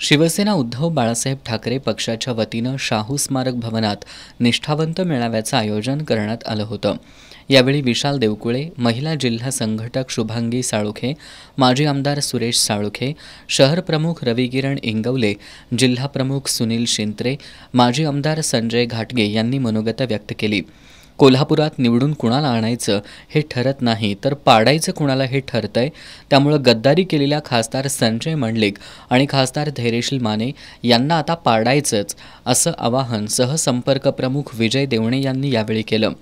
शिवसेना उद्धव बाळासाहेब ठाकरे पक्षाच्या वतीनं शाहू स्मारक भवनात निष्ठावंत मेळाव्याचं आयोजन करण्यात आलं होतं यावेळी विशाल देवकुळे महिला जिल्हा संघटक शुभांगी साळुखे माजी आमदार सुरेश साळुखे शहर प्रमुख रविकिरण इंगवले जिल्हाप्रमुख सुनील शिंत्रे माजी आमदार संजय घाटगे यांनी मनोगत व्यक्त केली कोल्हापुरात निवडून कुणाला आणायचं हे ठरत नाही तर पाडायचं कुणाला हे आहे त्यामुळं गद्दारी केलेल्या खासदार संजय मंडलिक आणि खासदार धैर्यशील माने यांना आता पाडायचंच असं आवाहन सहसंपर्क प्रमुख विजय देवणे यांनी यावेळी केलं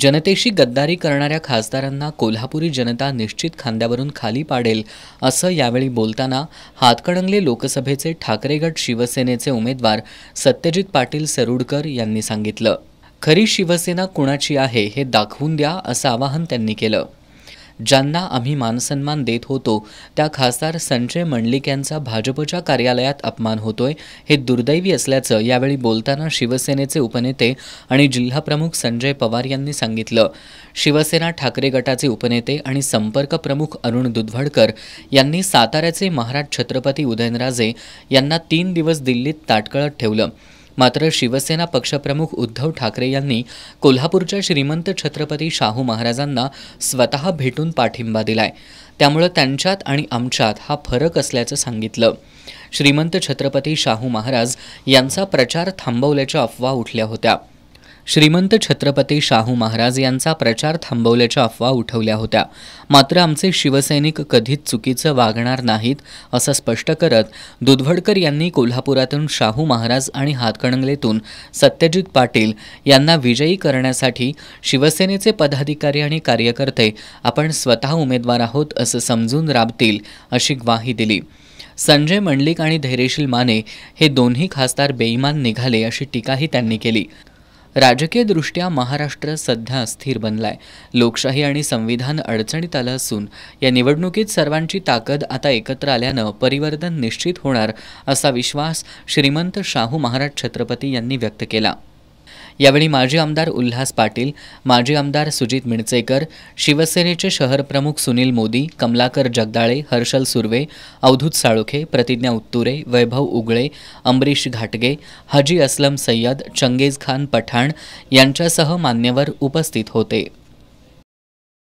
जनतेशी गद्दारी करणाऱ्या खासदारांना कोल्हापुरी जनता निश्चित खांद्यावरून खाली पाडेल असं यावेळी बोलताना हातकणंगले लोकसभेचे ठाकरेगड शिवसेनेचे उमेदवार सत्यजित पाटील सरुडकर यांनी सांगितलं खरी शिवसेना कुणाची आहे हे दाखवून द्या असं आवाहन त्यांनी केलं ज्यांना आम्ही मानसन्मान देत होतो त्या खासदार संजय मंडलिक यांचा भाजपच्या कार्यालयात अपमान होतोय हे दुर्दैवी असल्याचं यावेळी बोलताना शिवसेनेचे उपनेते आणि जिल्हाप्रमुख संजय पवार यांनी सांगितलं शिवसेना ठाकरे गटाचे उपनेते आणि संपर्क प्रमुख अरुण दुधवडकर यांनी साताऱ्याचे महाराज छत्रपती उदयनराजे यांना तीन दिवस दिल्लीत ताटकळत ठेवलं मात्र शिवसेना पक्षप्रमुख उद्धव ठाकरे यांनी कोल्हापूरच्या श्रीमंत छत्रपती शाहू महाराजांना स्वतः भेटून पाठिंबा दिलाय त्यामुळं त्यांच्यात आणि आमच्यात हा फरक असल्याचं सांगितलं श्रीमंत छत्रपती शाहू महाराज यांचा प्रचार थांबवल्याच्या अफवा उठल्या होत्या श्रीमंत छत्रपती शाहू महाराज यांचा प्रचार थांबवल्याच्या अफवा उठवल्या होत्या मात्र आमचे शिवसैनिक कधीच चुकीचं वागणार नाहीत असं स्पष्ट करत दुधवडकर यांनी कोल्हापुरातून शाहू महाराज आणि हातकणंगलेतून सत्यजित पाटील यांना विजयी करण्यासाठी शिवसेनेचे पदाधिकारी आणि कार्यकर्ते आपण स्वतः उमेदवार आहोत असं समजून राबतील अशी ग्वाही दिली संजय मंडलिक आणि धैर्यशील माने हे दोन्ही खासदार बेईमान निघाले अशी टीकाही त्यांनी केली राजकीयदृष्ट्या महाराष्ट्र सध्या अस्थिर बनलाय, लोकशाही आणि संविधान अडचणीत आलं असून या निवडणुकीत सर्वांची ताकद आता एकत्र आल्यानं परिवर्तन निश्चित होणार असा विश्वास श्रीमंत शाहू महाराज छत्रपती यांनी व्यक्त केला यावेळी माजी आमदार उल्हास पाटील माजी आमदार सुजित मिणचेकर शिवसेनेचे शहरप्रमुख सुनील मोदी कमलाकर जगदाळे हर्षल सुर्वे अवधूत साळुखे प्रतिज्ञा उत्तुरे वैभव उगळे अंबरीश घाटगे हजी असलम सय्यद चंगेज खान पठाण यांच्यासह मान्यवर उपस्थित होते